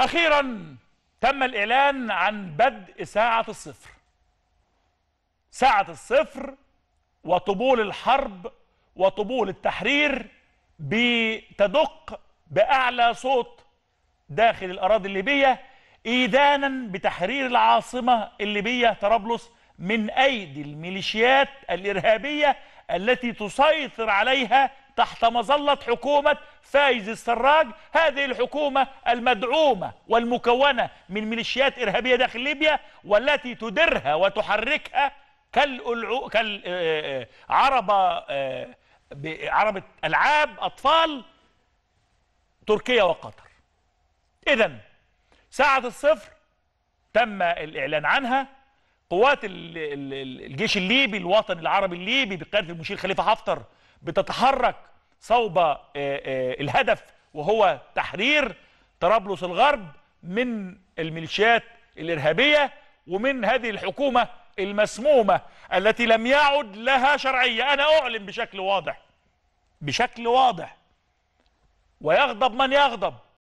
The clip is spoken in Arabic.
أخيرا تم الإعلان عن بدء ساعة الصفر ساعة الصفر وطبول الحرب وطبول التحرير بتدق بأعلى صوت داخل الأراضي الليبية إيدانا بتحرير العاصمة الليبية طرابلس من أيدي الميليشيات الإرهابية التي تسيطر عليها تحت مظلة حكومة فايز السراج هذه الحكومة المدعومة والمكونة من ميليشيات إرهابية داخل ليبيا والتي تدرها وتحركها كالعربة عربة ألعاب أطفال تركيا وقطر إذا ساعة الصفر تم الإعلان عنها قوات الجيش الليبي الوطني العربي الليبي بقيادة المشير خليفة حفتر بتتحرك صوب آه، آه، الهدف وهو تحرير طرابلس الغرب من الميليشيات الإرهابية ومن هذه الحكومة المسمومة التي لم يعد لها شرعية أنا أعلن بشكل واضح بشكل واضح ويغضب من يغضب